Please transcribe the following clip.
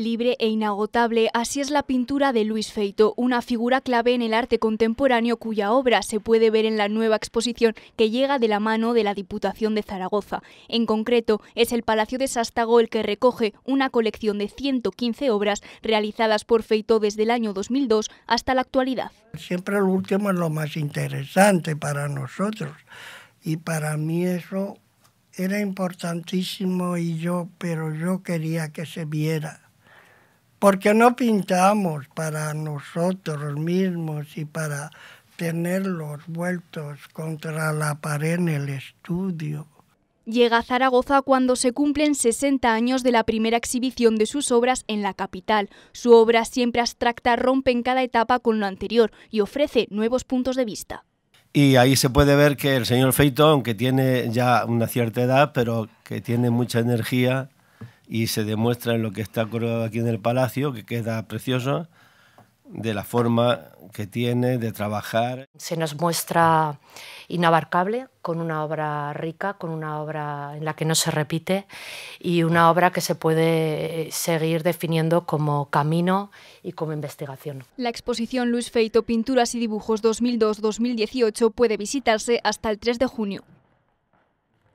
Libre e inagotable, así es la pintura de Luis Feito, una figura clave en el arte contemporáneo cuya obra se puede ver en la nueva exposición que llega de la mano de la Diputación de Zaragoza. En concreto, es el Palacio de Sástago el que recoge una colección de 115 obras realizadas por Feito desde el año 2002 hasta la actualidad. Siempre lo último es lo más interesante para nosotros y para mí eso era importantísimo y yo, pero yo quería que se viera porque no pintamos para nosotros mismos y para tenerlos vueltos contra la pared en el estudio. Llega a Zaragoza cuando se cumplen 60 años de la primera exhibición de sus obras en la capital. Su obra siempre abstracta rompe en cada etapa con lo anterior y ofrece nuevos puntos de vista. Y ahí se puede ver que el señor Feito, que tiene ya una cierta edad, pero que tiene mucha energía y se demuestra en lo que está colgado aquí en el palacio, que queda precioso, de la forma que tiene de trabajar. Se nos muestra inabarcable, con una obra rica, con una obra en la que no se repite y una obra que se puede seguir definiendo como camino y como investigación. La exposición Luis Feito Pinturas y Dibujos 2002-2018 puede visitarse hasta el 3 de junio.